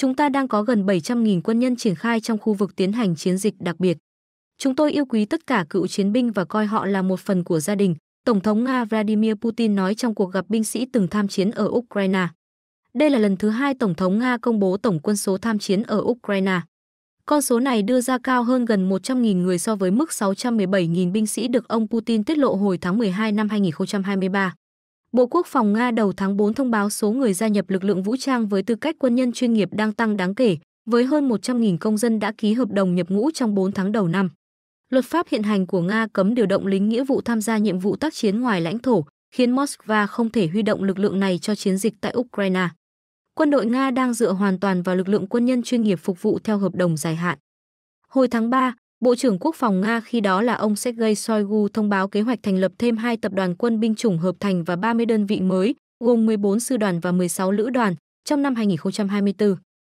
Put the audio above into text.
Chúng ta đang có gần 700.000 quân nhân triển khai trong khu vực tiến hành chiến dịch đặc biệt. Chúng tôi yêu quý tất cả cựu chiến binh và coi họ là một phần của gia đình, Tổng thống Nga Vladimir Putin nói trong cuộc gặp binh sĩ từng tham chiến ở Ukraine. Đây là lần thứ hai Tổng thống Nga công bố tổng quân số tham chiến ở Ukraine. Con số này đưa ra cao hơn gần 100.000 người so với mức 617.000 binh sĩ được ông Putin tiết lộ hồi tháng 12 năm 2023. Bộ Quốc phòng Nga đầu tháng 4 thông báo số người gia nhập lực lượng vũ trang với tư cách quân nhân chuyên nghiệp đang tăng đáng kể, với hơn 100.000 công dân đã ký hợp đồng nhập ngũ trong 4 tháng đầu năm. Luật pháp hiện hành của Nga cấm điều động lính nghĩa vụ tham gia nhiệm vụ tác chiến ngoài lãnh thổ, khiến Moscow không thể huy động lực lượng này cho chiến dịch tại Ukraine. Quân đội Nga đang dựa hoàn toàn vào lực lượng quân nhân chuyên nghiệp phục vụ theo hợp đồng dài hạn. Hồi tháng 3, Bộ trưởng Quốc phòng Nga khi đó là ông Sergei Shoigu thông báo kế hoạch thành lập thêm hai tập đoàn quân binh chủng hợp thành và 30 đơn vị mới, gồm 14 sư đoàn và 16 lữ đoàn trong năm 2024.